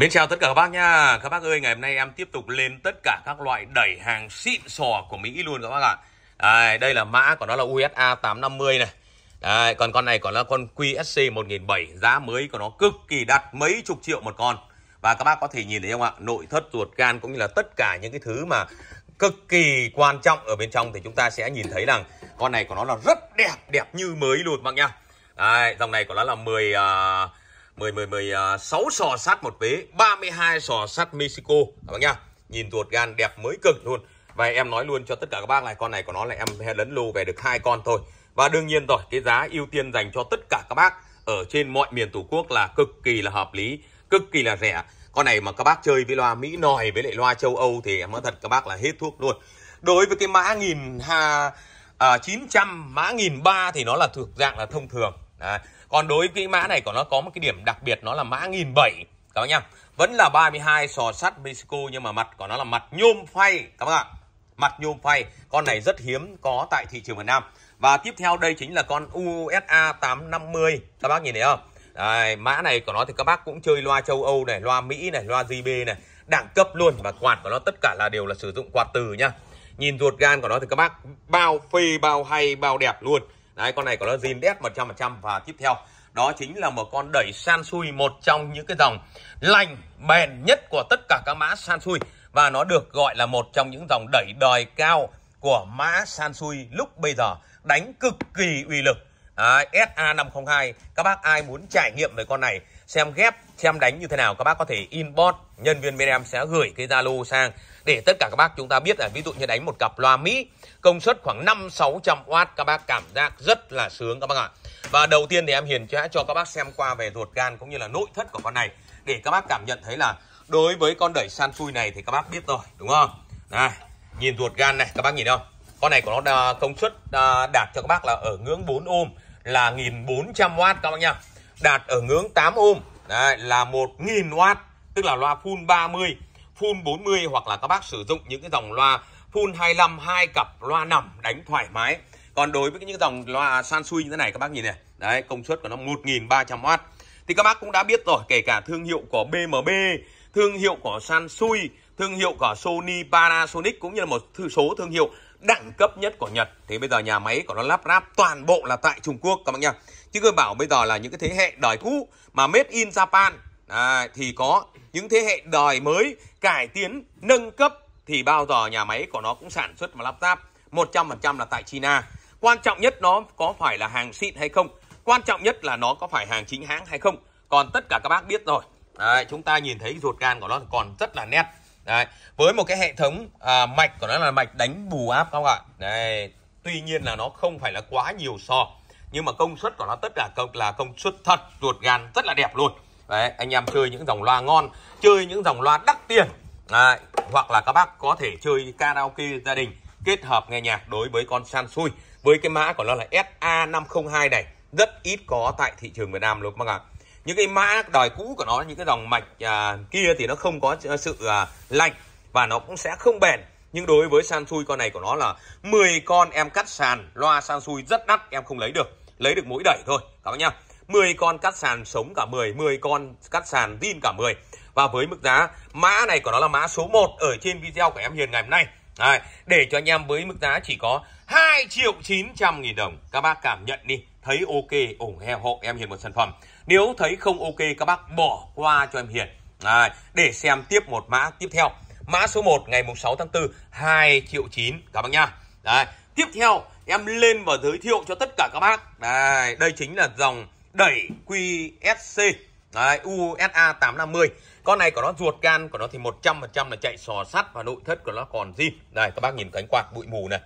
Mến chào tất cả các bác nha. Các bác ơi, ngày hôm nay em tiếp tục lên tất cả các loại đẩy hàng xịn sò của Mỹ luôn các bác ạ. Đây, đây là mã của nó là USA 850 này. Đấy, còn con này còn là con QSC 1007, giá mới của nó cực kỳ đắt, mấy chục triệu một con. Và các bác có thể nhìn thấy không ạ? Nội thất ruột gan cũng như là tất cả những cái thứ mà cực kỳ quan trọng ở bên trong thì chúng ta sẽ nhìn thấy rằng con này của nó là rất đẹp, đẹp như mới luôn bác nhá. Đấy, dòng này của nó là 10 uh, à, 10 10 16 sò sắt một vế, 32 sò sắt Mexico các bác nhá. Nhìn ruột gan đẹp mới cực luôn. Và em nói luôn cho tất cả các bác này con này của nó là em lấn lô về được hai con thôi. Và đương nhiên rồi, cái giá ưu tiên dành cho tất cả các bác ở trên mọi miền Tổ quốc là cực kỳ là hợp lý, cực kỳ là rẻ. Con này mà các bác chơi với loa Mỹ nòi với lại loa châu Âu thì em nói thật các bác là hết thuốc luôn. Đối với cái mã nghìn ha à, 900 à, mã nghìn ba thì nó là thuộc dạng là thông thường Đấy. Còn đối với cái mã này của nó có một cái điểm đặc biệt nó là mã 1007 các bác nhá. Vẫn là 32 sò sắt Mexico nhưng mà mặt của nó là mặt nhôm phay các bác ạ. Mặt nhôm phay, con này rất hiếm có tại thị trường Việt Nam. Và tiếp theo đây chính là con USA 850 các bác nhìn thấy không? Đấy, mã này của nó thì các bác cũng chơi loa châu Âu này, loa Mỹ này, loa GB này, đẳng cấp luôn và quạt của nó tất cả là đều là sử dụng quạt từ nhá. Nhìn ruột gan của nó thì các bác bao phê, bao hay, bao đẹp luôn. Đấy, con này có là zin đét 100% và tiếp theo đó chính là một con đẩy san Sansui một trong những cái dòng lành bền nhất của tất cả các mã san Sansui và nó được gọi là một trong những dòng đẩy đời cao của mã san Sansui lúc bây giờ đánh cực kỳ uy lực à, SA502 các bác ai muốn trải nghiệm về con này xem ghép xem đánh như thế nào các bác có thể inbox nhân viên bên em sẽ gửi cái Zalo sang để tất cả các bác chúng ta biết là ví dụ như đánh một cặp loa Mỹ công suất khoảng 5 600 W các bác cảm giác rất là sướng các bác ạ. Và đầu tiên thì em hiền sẽ cho các bác xem qua về ruột gan cũng như là nội thất của con này để các bác cảm nhận thấy là đối với con đẩy san xui này thì các bác biết rồi đúng không? Này, nhìn ruột gan này các bác nhìn không? Con này của nó công suất đạt cho các bác là ở ngưỡng 4 ôm là 1400W các bác nha Đạt ở ngưỡng 8 ôm Đấy, là 1000W tức là loa full 30, full 40 hoặc là các bác sử dụng những cái dòng loa full 25 hai cặp loa nằm đánh thoải mái. Còn đối với những dòng loa Sansui như thế này các bác nhìn này, đấy công suất của nó 1300W. Thì các bác cũng đã biết rồi, kể cả thương hiệu của BMB, thương hiệu của Sansui, thương hiệu của Sony Panasonic cũng như là một thư số thương hiệu đẳng cấp nhất của Nhật thì bây giờ nhà máy của nó lắp ráp toàn bộ là tại Trung Quốc các bác nhá. Chứ cứ bảo bây giờ là những cái thế hệ đời cũ mà made in Japan à, thì có những thế hệ đòi mới cải tiến nâng cấp thì bao giờ nhà máy của nó cũng sản xuất và lắp ráp 100% là tại China quan trọng nhất nó có phải là hàng xịn hay không quan trọng nhất là nó có phải hàng chính hãng hay không còn tất cả các bác biết rồi Đấy, chúng ta nhìn thấy ruột gan của nó còn rất là nét Đấy, với một cái hệ thống à, mạch của nó là mạch đánh bù áp các bạn Đấy, tuy nhiên là nó không phải là quá nhiều so nhưng mà công suất của nó tất cả công là công suất thật ruột gan rất là đẹp luôn Đấy, anh em chơi những dòng loa ngon, chơi những dòng loa đắt tiền. Đấy, hoặc là các bác có thể chơi karaoke gia đình kết hợp nghe nhạc đối với con san Sansui với cái mã của nó là SA502 này rất ít có tại thị trường Việt Nam luôn các bác ạ. Những cái mã đòi cũ của nó những cái dòng mạch à, kia thì nó không có sự à, lạnh và nó cũng sẽ không bền. Nhưng đối với san Sansui con này của nó là 10 con em cắt sàn loa san Sansui rất đắt em không lấy được, lấy được mỗi đẩy thôi. Các bác nhá. 10 con cắt sàn sống cả 10, 10 con cắt sàn zin cả 10. Và với mức giá mã này của nó là mã số 1 ở trên video của em Hiền ngày hôm nay. Đấy, để cho anh em với mức giá chỉ có 2 triệu 900 nghìn đồng. Các bác cảm nhận đi, thấy ok ủng hộ em Hiền một sản phẩm. Nếu thấy không ok các bác bỏ qua cho em Hiền. Đấy, để xem tiếp một mã tiếp theo. Mã số 1 ngày mùng 6 tháng 4 2 triệu 9 các bác nha, Đấy, tiếp theo em lên và giới thiệu cho tất cả các bác. Đấy, đây chính là dòng đẩy QSC Đấy, USA 850 Con này của nó ruột gan của nó thì 100% là chạy sò sắt và nội thất của nó còn gì Đây các bác nhìn cánh quạt bụi mù này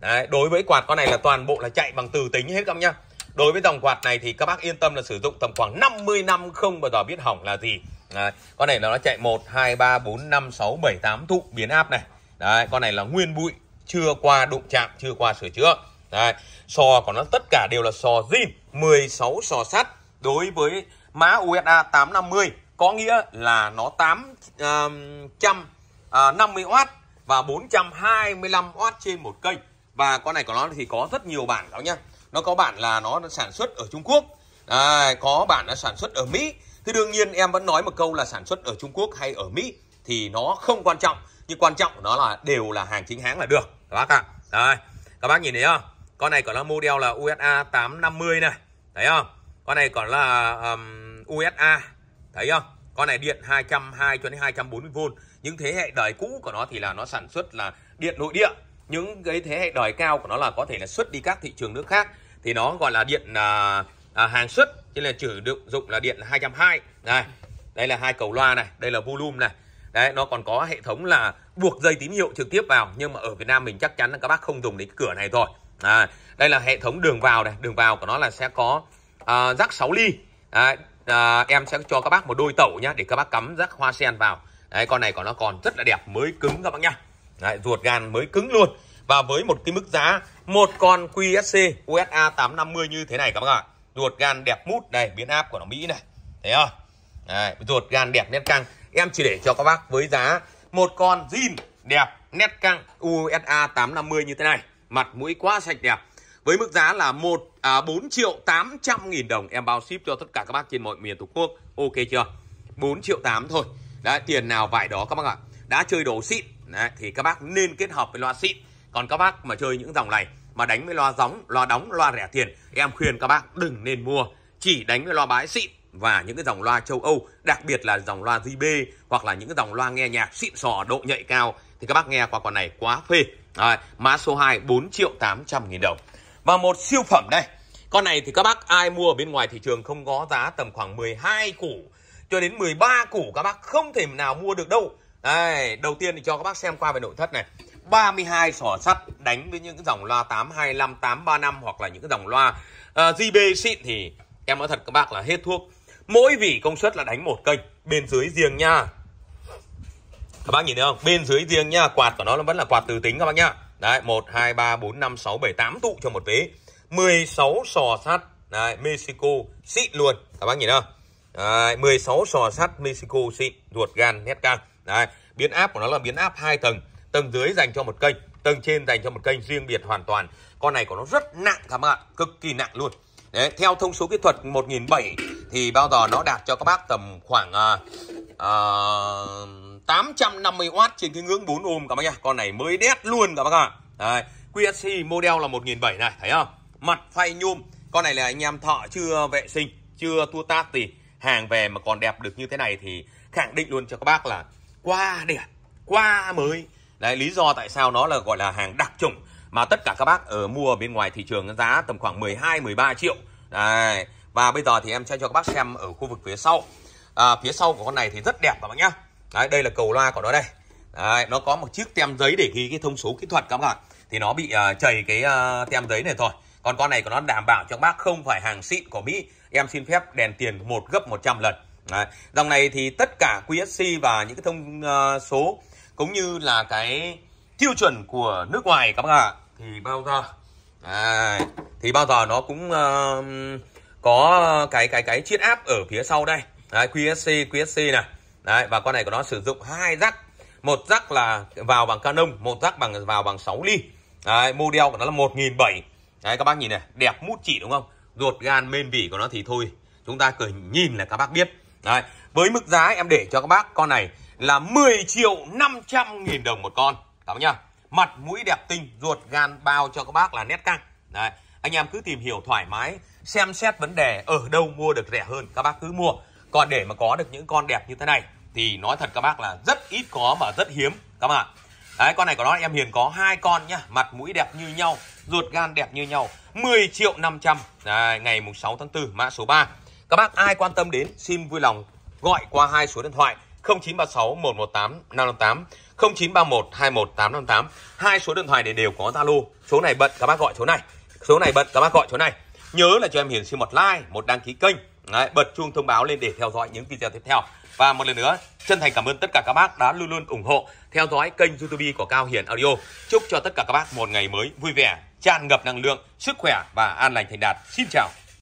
Đấy, đối với quạt con này là toàn bộ là chạy bằng từ tính hết các bác nhá Đối với dòng quạt này thì các bác yên tâm là sử dụng tầm khoảng 50 năm không bao giờ biết hỏng là gì Đấy, Con này nó chạy 1, 2, 3, 4, 5, 6, 7, 8 thụ biến áp này Đấy, con này là nguyên bụi chưa qua đụng chạm, chưa qua sửa chữa Đấy, sò của nó tất cả đều là sò zin 16 sò sắt đối với mã USA 850 có nghĩa là nó 850W à, và 425W trên một cây và con này của nó thì có rất nhiều bản đó nhá nó có bản là nó sản xuất ở Trung Quốc à, có bản là sản xuất ở Mỹ thì đương nhiên em vẫn nói một câu là sản xuất ở Trung Quốc hay ở Mỹ thì nó không quan trọng nhưng quan trọng của nó là đều là hàng chính hãng là được các bác ạ à. đấy các bác nhìn thấy không con này còn là model là USA 850 này thấy không con này còn là um, USA thấy không con này điện 220 cho đến 240V những thế hệ đời cũ của nó thì là nó sản xuất là điện nội địa những cái thế hệ đời cao của nó là có thể là xuất đi các thị trường nước khác thì nó gọi là điện à, à, hàng xuất chứ là sử dụng dụng là điện 220 này đây là hai cầu loa này đây là volume này đấy nó còn có hệ thống là buộc dây tín hiệu trực tiếp vào nhưng mà ở Việt Nam mình chắc chắn là các bác không dùng đến cửa này rồi à, đây là hệ thống đường vào này đường vào của nó là sẽ có à, rắc 6 ly à, à, em sẽ cho các bác một đôi tẩu nhá để các bác cắm rắc hoa sen vào đấy con này của nó còn rất là đẹp mới cứng các bác nhá đấy, ruột gan mới cứng luôn và với một cái mức giá một con QSC USA 850 như thế này các bác ạ ruột gan đẹp mút đây biến áp của nó Mỹ này thấy không đấy, ruột gan đẹp nét căng em chỉ để cho các bác với giá một con zin đẹp nét căng USA 850 như thế này mặt mũi quá sạch đẹp với mức giá là 1 à, 4 triệu 800 nghìn đồng em bao ship cho tất cả các bác trên mọi miền Tổ quốc ok chưa 4 triệu 8 thôi đấy tiền nào vải đó các bác ạ đã chơi đồ xịn đấy, thì các bác nên kết hợp với loa xịn còn các bác mà chơi những dòng này mà đánh với loa gióng loa đóng loa rẻ tiền em khuyên các bác đừng nên mua chỉ đánh với loa bãi xịn và những cái dòng loa châu Âu, đặc biệt là dòng loa JB hoặc là những cái dòng loa nghe nhạc xịn sò độ nhạy cao thì các bác nghe qua con này quá phê. Đấy, mã số 2 4 triệu 800 nghìn đồng. Và một siêu phẩm đây. Con này thì các bác ai mua ở bên ngoài thị trường không có giá tầm khoảng 12 củ cho đến 13 củ các bác không thể nào mua được đâu. Đây, đầu tiên thì cho các bác xem qua về nội thất này. 32 sỏ sắt đánh với những cái dòng loa 825, 835 hoặc là những cái dòng loa uh, ờ, xịn thì em nói thật các bác là hết thuốc. Mỗi vỉ công suất là đánh một kênh, bên dưới riêng nha các bác nhìn thấy không bên dưới riêng nhá quạt của nó vẫn là quạt từ tính các bác nhá đấy một hai ba bốn năm sáu bảy tám tụ cho một vế 16 sò sắt đấy, Mexico xịn luôn các bác nhìn không đấy, 16 sò sắt Mexico xịn ruột gan nét căng đấy biến áp của nó là biến áp hai tầng tầng dưới dành cho một kênh tầng trên dành cho một kênh riêng biệt hoàn toàn con này của nó rất nặng các bạn cực kỳ nặng luôn đấy theo thông số kỹ thuật một nghìn bảy thì bao giờ nó đạt cho các bác tầm khoảng uh, uh, 850W trên cái ngưỡng 4 ohm các bác nhá. Con này mới đét luôn các bác ạ. đây, QSC model là 1007 này, thấy không? Mặt phay nhôm. Con này là anh em thợ chưa vệ sinh, chưa tua tát thì hàng về mà còn đẹp được như thế này thì khẳng định luôn cho các bác là qua đẹp, qua mới. Đấy, lý do tại sao nó là gọi là hàng đặc chủng mà tất cả các bác ở mua bên ngoài thị trường giá tầm khoảng 12 13 triệu. Đấy. Và bây giờ thì em sẽ cho các bác xem ở khu vực phía sau. À, phía sau của con này thì rất đẹp các bác nhá. Đấy, đây là cầu loa của nó đây Đấy, nó có một chiếc tem giấy để ghi cái thông số kỹ thuật các bạn thì nó bị uh, chảy cái uh, tem giấy này thôi còn con này của nó đảm bảo cho bác không phải hàng xịn của Mỹ em xin phép đèn tiền một gấp 100 lần Đấy. dòng này thì tất cả QSC và những cái thông uh, số cũng như là cái tiêu chuẩn của nước ngoài các bạn, ạ thì bao giờ Đấy. thì bao giờ nó cũng uh, có cái cái cái chiết áp ở phía sau đây Đấy, QSC QSC này Đấy, và con này của nó sử dụng hai rắc một rắc là vào bằng Canon một rắc bằng vào bằng 6 ly Đấy, model của nó là 1007 Đấy, các bác nhìn này đẹp mút chỉ đúng không ruột gan mên bỉ của nó thì thôi chúng ta cười nhìn là các bác biết Đấy, với mức giá em để cho các bác con này là 10 triệu 500 nghìn đồng một con cảm nhá mặt mũi đẹp tinh ruột gan bao cho các bác là nét căng Đấy, anh em cứ tìm hiểu thoải mái xem xét vấn đề ở đâu mua được rẻ hơn các bác cứ mua còn để mà có được những con đẹp như thế này thì nói thật các bác là rất ít có mà rất hiếm các bạn đấy con này của nó em hiền có hai con nhá mặt mũi đẹp như nhau ruột gan đẹp như nhau 10 triệu 500 đấy, ngày mùng 6 tháng 4 mã số 3 các bác ai quan tâm đến xin vui lòng gọi qua hai số điện thoại 0936 118 558 0931 21858 hai số điện thoại để đều có Zalo số này bận các bác gọi số này số này bận các bác gọi số này nhớ là cho em hiền xin một like một đăng ký kênh Đấy, bật chuông thông báo lên để theo dõi những video tiếp theo. Và một lần nữa, chân thành cảm ơn tất cả các bác đã luôn luôn ủng hộ, theo dõi kênh YouTube của Cao Hiền Audio. Chúc cho tất cả các bác một ngày mới vui vẻ, tràn ngập năng lượng, sức khỏe và an lành thành đạt. Xin chào.